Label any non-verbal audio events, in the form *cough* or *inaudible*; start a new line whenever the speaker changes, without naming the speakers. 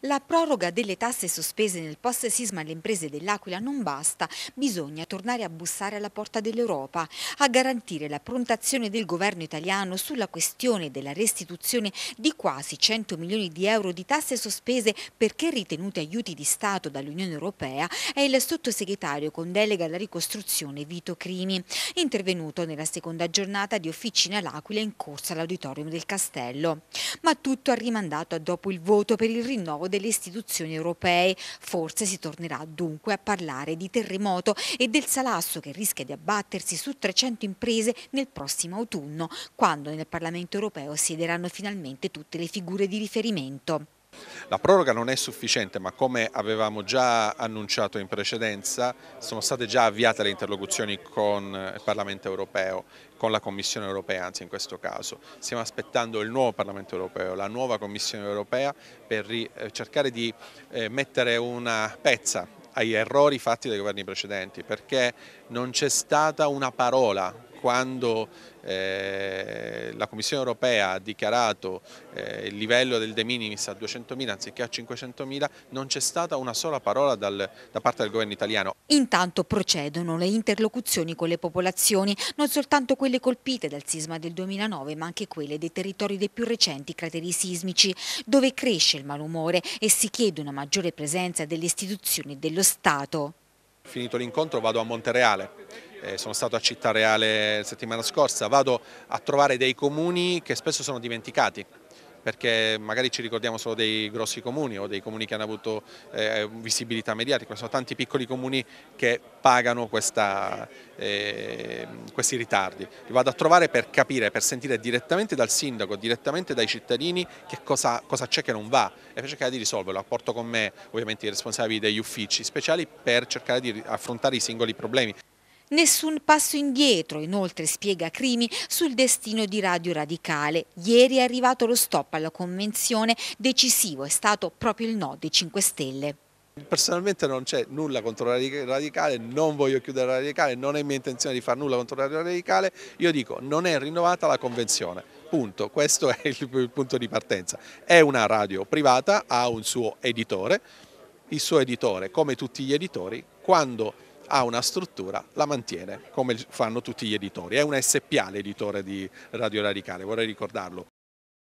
La proroga delle tasse sospese nel post-sisma alle imprese dell'Aquila non basta, bisogna tornare a bussare alla porta dell'Europa, a garantire la prontazione del governo italiano sulla questione della restituzione di quasi 100 milioni di euro di tasse sospese perché ritenute aiuti di Stato dall'Unione Europea è il sottosegretario con delega alla ricostruzione Vito Crimi, intervenuto nella seconda giornata di Officina all'Aquila in corsa all'auditorium del Castello. Ma tutto ha rimandato a dopo il voto per il rinnovo rinnovo delle istituzioni europee. Forse si tornerà dunque a parlare di terremoto e del salasso che rischia di abbattersi su 300 imprese nel prossimo autunno, quando nel Parlamento europeo siederanno finalmente tutte le figure di riferimento.
La proroga non è sufficiente ma come avevamo già annunciato in precedenza sono state già avviate le interlocuzioni con il Parlamento europeo, con la Commissione europea anzi in questo caso. Stiamo aspettando il nuovo Parlamento europeo, la nuova Commissione europea per eh, cercare di eh, mettere una pezza agli errori fatti dai governi precedenti perché non c'è stata una parola quando eh, la Commissione europea ha dichiarato eh, il livello del de minimis a 200.000 anziché a 500.000 non c'è stata una sola parola dal, da parte del governo italiano.
Intanto procedono le interlocuzioni con le popolazioni, non soltanto quelle colpite dal sisma del 2009 ma anche quelle dei territori dei più recenti crateri sismici dove cresce il malumore e si chiede una maggiore presenza delle istituzioni dello Stato.
Finito l'incontro vado a Montereale eh, sono stato a Città Reale la settimana scorsa, vado a trovare dei comuni che spesso sono dimenticati perché magari ci ricordiamo solo dei grossi comuni o dei comuni che hanno avuto eh, visibilità mediatica, sono tanti piccoli comuni che pagano questa, eh, questi ritardi. Li vado a trovare per capire, per sentire direttamente dal sindaco, direttamente dai cittadini che cosa, c'è che non va e per cercare di risolverlo. Apporto con me ovviamente i responsabili degli uffici speciali per cercare di affrontare i singoli problemi.
Nessun passo indietro, inoltre spiega Crimi, sul destino di Radio Radicale. Ieri è arrivato lo stop alla convenzione, decisivo è stato proprio il no dei 5 Stelle.
Personalmente non c'è nulla contro Radio radicale, non voglio chiudere la radicale, non è mia intenzione di fare nulla contro Radio radicale, io dico non è rinnovata la convenzione, punto, questo *laughs* è il punto di partenza. È una radio privata, ha un suo editore, il suo editore come tutti gli editori, quando ha una struttura, la mantiene, come fanno tutti gli editori. È una SPA l'editore di Radio Radicale, vorrei ricordarlo.